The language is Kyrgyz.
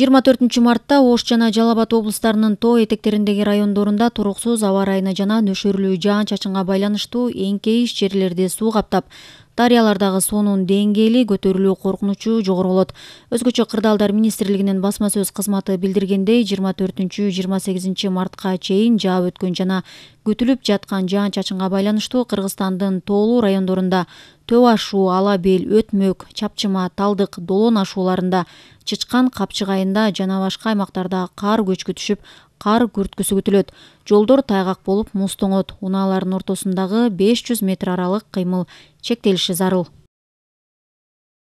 жыйырма төртүнчү мартта ош жана жалал абад облустарынын тоо этектериндеги райондорунда туруксуз аба ырайына жана нөшөрлүү жаан чачынга байланыштуу эңкейиш жерлерди суу каптап дарыялардагы суунун деңгээли көтөрүлүү коркунучу жогору болот өзгөчө кырдаалдар министрлигинин басма сөз кызматы билдиргендей жыйырма төртүнчү жыйырма сегизинчи мартка чейин жаап өткөн жана күтүлүп жаткан жаан чачынга байланыштуу кыргызстандын тоолуу райондорунда төө ашуу ала бел өтмөк чапчыма талдык долон ашууларында чычкан капчыгайында жана башка аймактарда кар көчкү түшүп кар күрткүсү күтүлөт жолдор тайгак болуп муз тоңот унаалардын ортосундагы беш жүз метр аралык кыймыл чектелиши зарыл